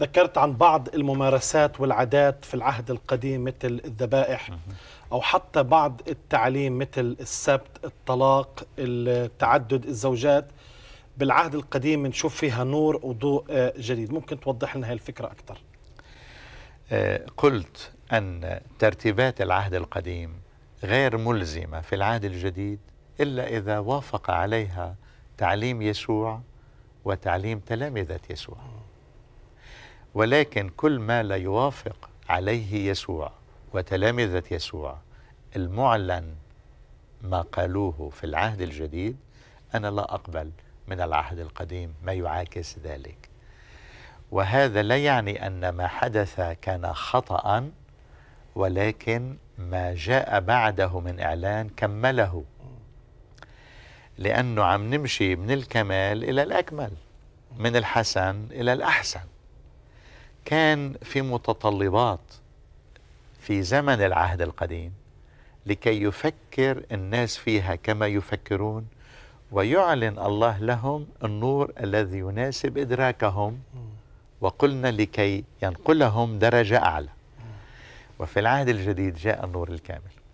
ذكرت عن بعض الممارسات والعادات في العهد القديم مثل الذبائح أو حتى بعض التعليم مثل السبت الطلاق التعدد الزوجات بالعهد القديم نشوف فيها نور وضوء آه، جديد ممكن توضح لنا هذه الفكرة أكثر آه، قلت أن ترتيبات العهد القديم غير ملزمة في العهد الجديد إلا إذا وافق عليها تعليم يسوع وتعليم تلامذة يسوع ولكن كل ما لا يوافق عليه يسوع وتلامذة يسوع المعلن ما قالوه في العهد الجديد أنا لا أقبل من العهد القديم ما يعاكس ذلك وهذا لا يعني أن ما حدث كان خطأ ولكن ما جاء بعده من إعلان كمله لأنه عم نمشي من الكمال إلى الأكمل من الحسن إلى الأحسن كان في متطلبات في زمن العهد القديم لكي يفكر الناس فيها كما يفكرون ويعلن الله لهم النور الذي يناسب إدراكهم وقلنا لكي ينقلهم درجة أعلى وفي العهد الجديد جاء النور الكامل